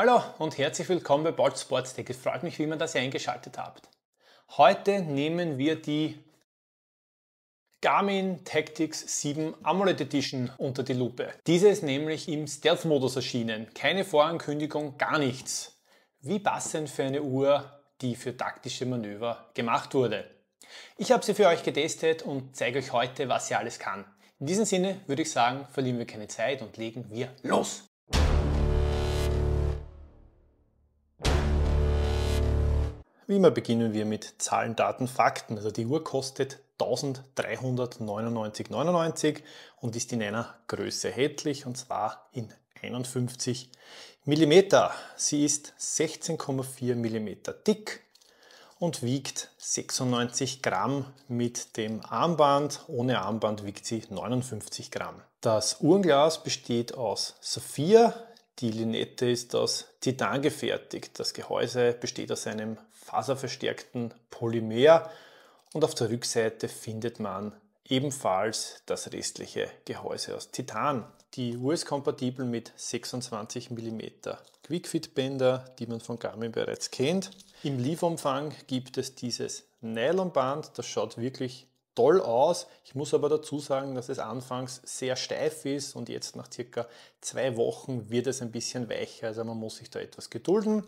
Hallo und herzlich willkommen bei Bolt Sports Tech. Es freut mich, wie immer, dass ihr eingeschaltet habt. Heute nehmen wir die Garmin Tactics 7 AMOLED Edition unter die Lupe. Diese ist nämlich im Stealth-Modus erschienen. Keine Vorankündigung, gar nichts. Wie passend für eine Uhr, die für taktische Manöver gemacht wurde. Ich habe sie für euch getestet und zeige euch heute, was sie alles kann. In diesem Sinne würde ich sagen, verlieren wir keine Zeit und legen wir los. Wie immer beginnen wir mit Zahlen, Daten, Fakten. Also die Uhr kostet 1399,99 und ist in einer Größe erhältlich und zwar in 51 mm. Sie ist 16,4 mm dick und wiegt 96 Gramm mit dem Armband. Ohne Armband wiegt sie 59 Gramm. Das Uhrenglas besteht aus Saphir. Die Linette ist aus Titan gefertigt. Das Gehäuse besteht aus einem faserverstärkten Polymer und auf der Rückseite findet man ebenfalls das restliche Gehäuse aus Titan. Die Uhr ist kompatibel mit 26 mm Quickfit-Bänder, die man von Garmin bereits kennt. Im Lieferumfang gibt es dieses Nylonband, das schaut wirklich toll aus. Ich muss aber dazu sagen, dass es anfangs sehr steif ist und jetzt nach circa zwei Wochen wird es ein bisschen weicher, also man muss sich da etwas gedulden.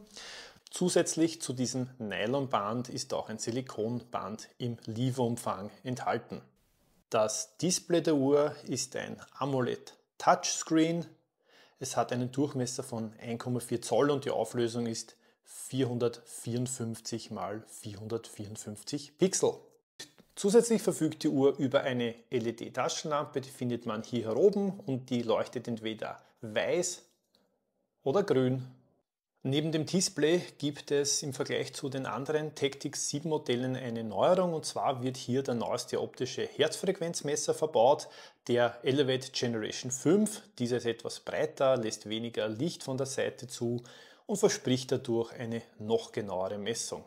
Zusätzlich zu diesem Nylonband ist auch ein Silikonband im Lieferumfang enthalten. Das Display der Uhr ist ein AMOLED Touchscreen. Es hat einen Durchmesser von 1,4 Zoll und die Auflösung ist 454 x 454 Pixel. Zusätzlich verfügt die Uhr über eine LED-Taschenlampe, die findet man hier oben und die leuchtet entweder weiß oder grün Neben dem Display gibt es im Vergleich zu den anderen Tactics 7 Modellen eine Neuerung und zwar wird hier der neueste optische Herzfrequenzmesser verbaut, der Elevate Generation 5. Dieser ist etwas breiter, lässt weniger Licht von der Seite zu und verspricht dadurch eine noch genauere Messung.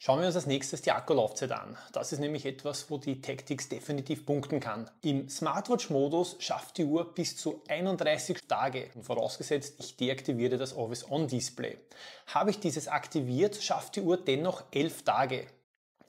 Schauen wir uns als nächstes die Akkulaufzeit an. Das ist nämlich etwas, wo die Tactics definitiv punkten kann. Im Smartwatch-Modus schafft die Uhr bis zu 31 Tage, vorausgesetzt ich deaktiviere das Always-On-Display. Habe ich dieses aktiviert, schafft die Uhr dennoch 11 Tage.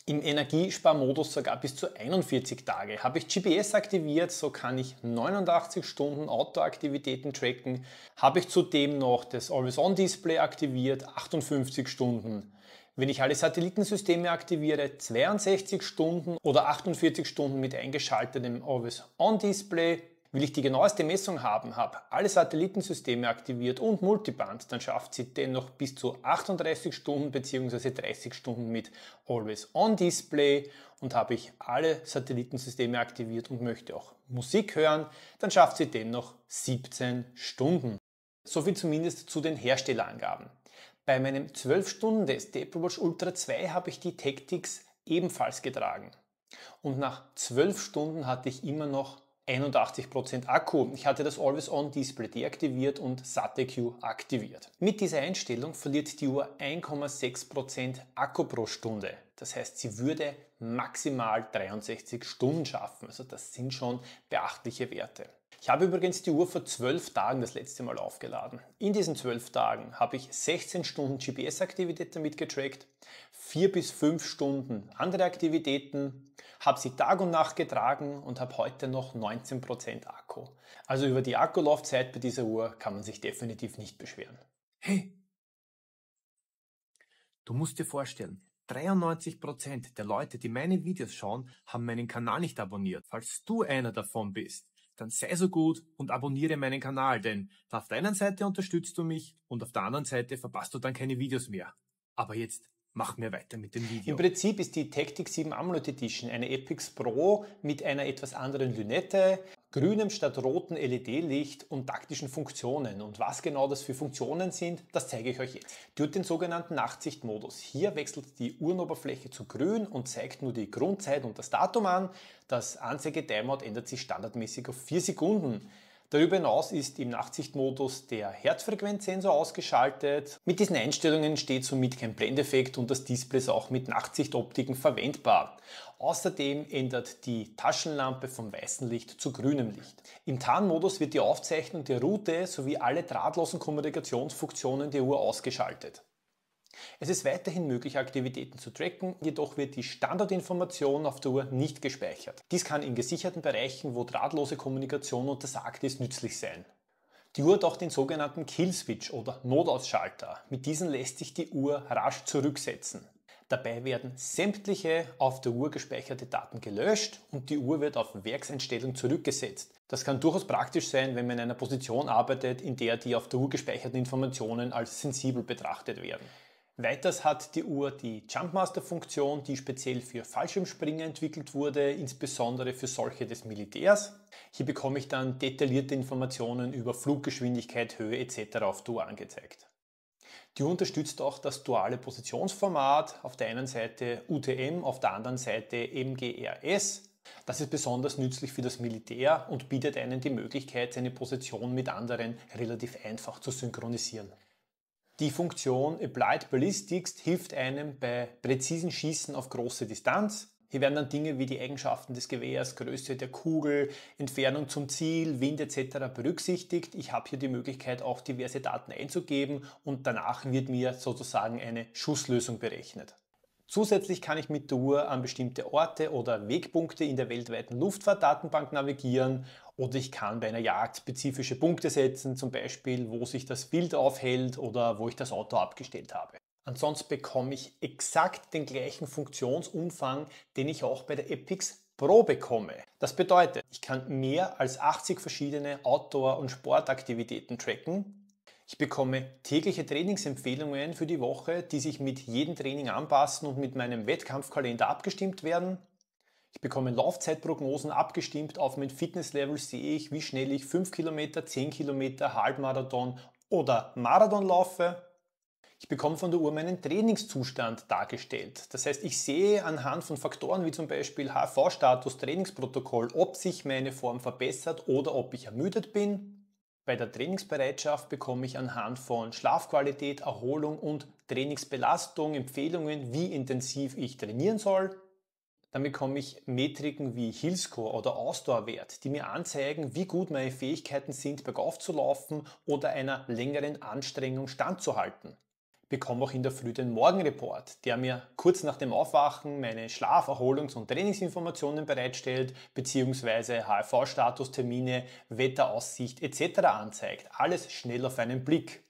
Im Energiesparmodus sogar bis zu 41 Tage. Habe ich GPS aktiviert, so kann ich 89 Stunden Outdoor-Aktivitäten tracken. Habe ich zudem noch das Always-On-Display aktiviert, 58 Stunden wenn ich alle Satellitensysteme aktiviere, 62 Stunden oder 48 Stunden mit eingeschaltetem Always-On-Display. Will ich die genaueste Messung haben, habe alle Satellitensysteme aktiviert und Multiband, dann schafft sie dennoch bis zu 38 Stunden bzw. 30 Stunden mit Always-On-Display und habe ich alle Satellitensysteme aktiviert und möchte auch Musik hören, dann schafft sie dennoch 17 Stunden. Soviel zumindest zu den Herstellerangaben. Bei meinem 12-Stunden-Test Ultra 2 habe ich die Tactics ebenfalls getragen. Und nach 12 Stunden hatte ich immer noch 81% Akku. Ich hatte das Always-On-Display deaktiviert und SATEQ aktiviert. Mit dieser Einstellung verliert die Uhr 1,6% Akku pro Stunde. Das heißt, sie würde maximal 63 Stunden schaffen. Also das sind schon beachtliche Werte. Ich habe übrigens die Uhr vor zwölf Tagen das letzte Mal aufgeladen. In diesen zwölf Tagen habe ich 16 Stunden GPS-Aktivität damit getrackt, vier bis fünf Stunden andere Aktivitäten, habe sie Tag und Nacht getragen und habe heute noch 19% Akku. Also über die Akkulaufzeit bei dieser Uhr kann man sich definitiv nicht beschweren. Hey, du musst dir vorstellen, 93% der Leute, die meine Videos schauen, haben meinen Kanal nicht abonniert. Falls du einer davon bist, dann sei so gut und abonniere meinen Kanal, denn auf der einen Seite unterstützt du mich und auf der anderen Seite verpasst du dann keine Videos mehr. Aber jetzt machen wir weiter mit dem Video. Im Prinzip ist die Tactic 7 AMOLED Edition eine Epix Pro mit einer etwas anderen Lünette, grünem statt roten LED-Licht und taktischen Funktionen. Und was genau das für Funktionen sind, das zeige ich euch jetzt. Durch den sogenannten Nachtsichtmodus. Hier wechselt die Uhrenoberfläche zu grün und zeigt nur die Grundzeit und das Datum an. Das Anzeigetimeout ändert sich standardmäßig auf 4 Sekunden. Darüber hinaus ist im Nachtsichtmodus der Herzfrequenzsensor ausgeschaltet. Mit diesen Einstellungen steht somit kein Blendeffekt und das Display ist auch mit Nachtsichtoptiken verwendbar. Außerdem ändert die Taschenlampe vom weißen Licht zu grünem Licht. Im Tarnmodus wird die Aufzeichnung der Route sowie alle drahtlosen Kommunikationsfunktionen der Uhr ausgeschaltet. Es ist weiterhin möglich, Aktivitäten zu tracken, jedoch wird die Standardinformation auf der Uhr nicht gespeichert. Dies kann in gesicherten Bereichen, wo drahtlose Kommunikation untersagt ist, nützlich sein. Die Uhr hat auch den sogenannten Killswitch oder Notausschalter. Mit diesem lässt sich die Uhr rasch zurücksetzen. Dabei werden sämtliche auf der Uhr gespeicherte Daten gelöscht und die Uhr wird auf Werkseinstellung zurückgesetzt. Das kann durchaus praktisch sein, wenn man in einer Position arbeitet, in der die auf der Uhr gespeicherten Informationen als sensibel betrachtet werden. Weiters hat die Uhr die Jumpmaster-Funktion, die speziell für Fallschirmspringer entwickelt wurde, insbesondere für solche des Militärs. Hier bekomme ich dann detaillierte Informationen über Fluggeschwindigkeit, Höhe etc. auf Tour angezeigt. Die unterstützt auch das duale Positionsformat, auf der einen Seite UTM, auf der anderen Seite MGRS. Das ist besonders nützlich für das Militär und bietet einen die Möglichkeit, seine Position mit anderen relativ einfach zu synchronisieren. Die Funktion Applied Ballistics hilft einem bei präzisen Schießen auf große Distanz. Hier werden dann Dinge wie die Eigenschaften des Gewehrs, Größe der Kugel, Entfernung zum Ziel, Wind etc. berücksichtigt. Ich habe hier die Möglichkeit, auch diverse Daten einzugeben und danach wird mir sozusagen eine Schusslösung berechnet. Zusätzlich kann ich mit der Uhr an bestimmte Orte oder Wegpunkte in der weltweiten Luftfahrtdatenbank navigieren oder ich kann bei einer Jagd spezifische Punkte setzen, zum Beispiel wo sich das Bild aufhält oder wo ich das Auto abgestellt habe. Ansonsten bekomme ich exakt den gleichen Funktionsumfang, den ich auch bei der Epix Pro bekomme. Das bedeutet, ich kann mehr als 80 verschiedene Outdoor- und Sportaktivitäten tracken. Ich bekomme tägliche Trainingsempfehlungen für die Woche, die sich mit jedem Training anpassen und mit meinem Wettkampfkalender abgestimmt werden. Ich bekomme Laufzeitprognosen abgestimmt auf mein Fitnesslevel, sehe ich, wie schnell ich 5 Kilometer, 10 Kilometer, Halbmarathon oder Marathon laufe. Ich bekomme von der Uhr meinen Trainingszustand dargestellt. Das heißt, ich sehe anhand von Faktoren wie zum Beispiel HV-Status, Trainingsprotokoll, ob sich meine Form verbessert oder ob ich ermüdet bin. Bei der Trainingsbereitschaft bekomme ich anhand von Schlafqualität, Erholung und Trainingsbelastung Empfehlungen, wie intensiv ich trainieren soll. Dann bekomme ich Metriken wie Hillscore oder Ausdauerwert, die mir anzeigen, wie gut meine Fähigkeiten sind, bergauf zu laufen oder einer längeren Anstrengung standzuhalten. Ich Bekomme auch in der Früh den Morgenreport, der mir kurz nach dem Aufwachen meine Schlaf-, Erholungs- und Trainingsinformationen bereitstellt, beziehungsweise hrv statustermine Wetteraussicht etc. anzeigt. Alles schnell auf einen Blick.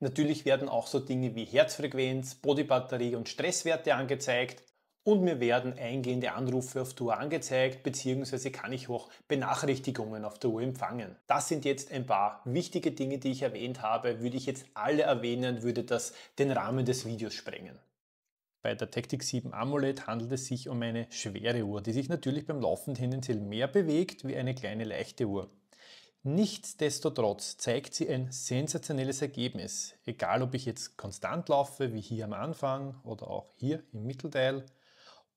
Natürlich werden auch so Dinge wie Herzfrequenz, Bodybatterie und Stresswerte angezeigt und mir werden eingehende Anrufe auf der Uhr angezeigt bzw. kann ich auch Benachrichtigungen auf der Uhr empfangen. Das sind jetzt ein paar wichtige Dinge, die ich erwähnt habe. Würde ich jetzt alle erwähnen, würde das den Rahmen des Videos sprengen. Bei der Tactic 7 Amulet handelt es sich um eine schwere Uhr, die sich natürlich beim Laufen tendenziell mehr bewegt wie eine kleine leichte Uhr. Nichtsdestotrotz zeigt sie ein sensationelles Ergebnis, egal ob ich jetzt konstant laufe, wie hier am Anfang oder auch hier im Mittelteil,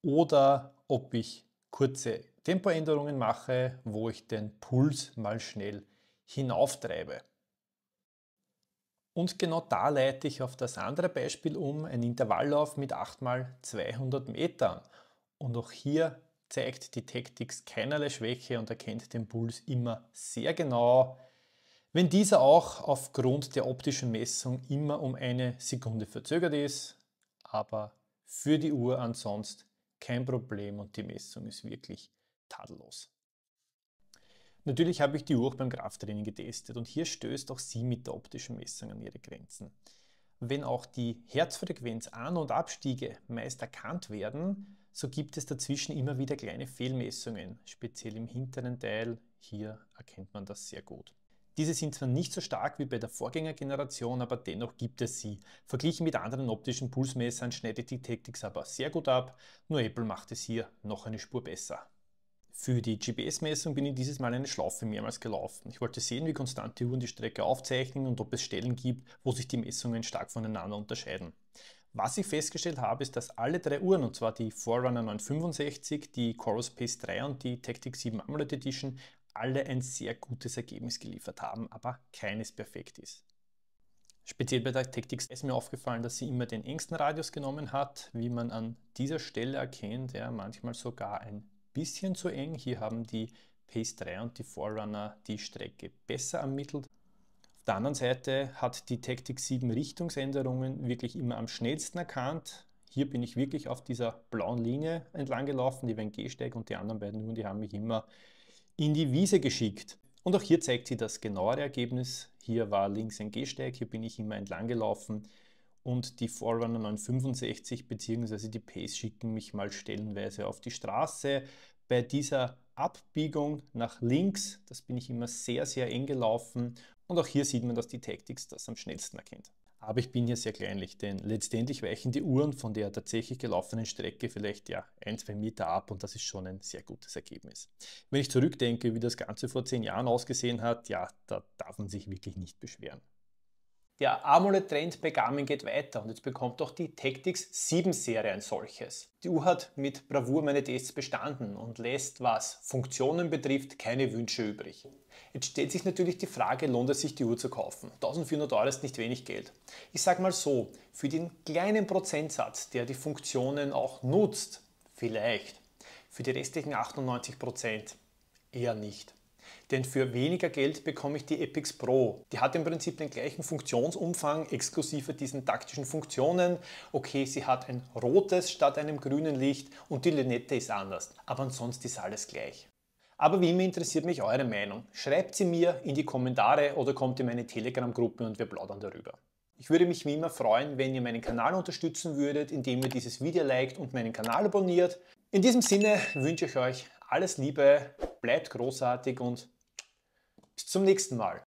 oder ob ich kurze Tempoänderungen mache, wo ich den Puls mal schnell hinauftreibe. Und genau da leite ich auf das andere Beispiel um, ein Intervalllauf mit 8x200 Metern. Und auch hier zeigt die Tactics keinerlei Schwäche und erkennt den Puls immer sehr genau, wenn dieser auch aufgrund der optischen Messung immer um eine Sekunde verzögert ist, aber für die Uhr ansonsten kein Problem und die Messung ist wirklich tadellos. Natürlich habe ich die Uhr auch beim Krafttraining getestet und hier stößt auch sie mit der optischen Messung an ihre Grenzen. Wenn auch die Herzfrequenz An- und Abstiege meist erkannt werden, so gibt es dazwischen immer wieder kleine Fehlmessungen, speziell im hinteren Teil. Hier erkennt man das sehr gut. Diese sind zwar nicht so stark wie bei der Vorgängergeneration, aber dennoch gibt es sie. Verglichen mit anderen optischen Pulsmessern schneidet die Tactics aber sehr gut ab, nur Apple macht es hier noch eine Spur besser. Für die GPS-Messung bin ich dieses Mal eine Schlaufe mehrmals gelaufen. Ich wollte sehen, wie konstant die Uhren die Strecke aufzeichnen und ob es Stellen gibt, wo sich die Messungen stark voneinander unterscheiden. Was ich festgestellt habe, ist, dass alle drei Uhren, und zwar die Forerunner 965, die Chorus Pace 3 und die Tactic 7 Amulet Edition, alle ein sehr gutes Ergebnis geliefert haben, aber keines perfekt ist. Speziell bei der Tactics ist mir aufgefallen, dass sie immer den engsten Radius genommen hat, wie man an dieser Stelle erkennt, ja, manchmal sogar ein bisschen zu eng. Hier haben die Pace 3 und die Forerunner die Strecke besser ermittelt. Auf der anderen Seite hat die Tactic 7 Richtungsänderungen wirklich immer am schnellsten erkannt. Hier bin ich wirklich auf dieser blauen Linie entlang gelaufen, die G-Steig und die anderen beiden Uhren, die haben mich immer in die Wiese geschickt. Und auch hier zeigt sie das genauere Ergebnis. Hier war links ein Gehsteig, hier bin ich immer entlang gelaufen und die Forerunner 965 bzw. die Pace schicken mich mal stellenweise auf die Straße. Bei dieser Abbiegung nach links, das bin ich immer sehr, sehr eng gelaufen und auch hier sieht man, dass die Tactics das am schnellsten erkennt. Aber ich bin hier sehr kleinlich, denn letztendlich weichen die Uhren von der tatsächlich gelaufenen Strecke vielleicht ja ein, zwei Meter ab und das ist schon ein sehr gutes Ergebnis. Wenn ich zurückdenke, wie das Ganze vor zehn Jahren ausgesehen hat, ja, da darf man sich wirklich nicht beschweren. Der AMOLED-Trend bei Garmin geht weiter und jetzt bekommt auch die Tactics 7-Serie ein solches. Die Uhr hat mit Bravour meine Tests bestanden und lässt, was Funktionen betrifft, keine Wünsche übrig. Jetzt stellt sich natürlich die Frage, lohnt es sich die Uhr zu kaufen? 1400 Euro ist nicht wenig Geld. Ich sag mal so, für den kleinen Prozentsatz, der die Funktionen auch nutzt, vielleicht. Für die restlichen 98% Prozent eher nicht. Denn für weniger Geld bekomme ich die Epix Pro. Die hat im Prinzip den gleichen Funktionsumfang, exklusive diesen taktischen Funktionen. Okay, sie hat ein rotes statt einem grünen Licht und die Linette ist anders. Aber ansonsten ist alles gleich. Aber wie immer interessiert mich eure Meinung. Schreibt sie mir in die Kommentare oder kommt in meine Telegram-Gruppe und wir plaudern darüber. Ich würde mich wie immer freuen, wenn ihr meinen Kanal unterstützen würdet, indem ihr dieses Video liked und meinen Kanal abonniert. In diesem Sinne wünsche ich euch alles Liebe, bleibt großartig und bis zum nächsten Mal.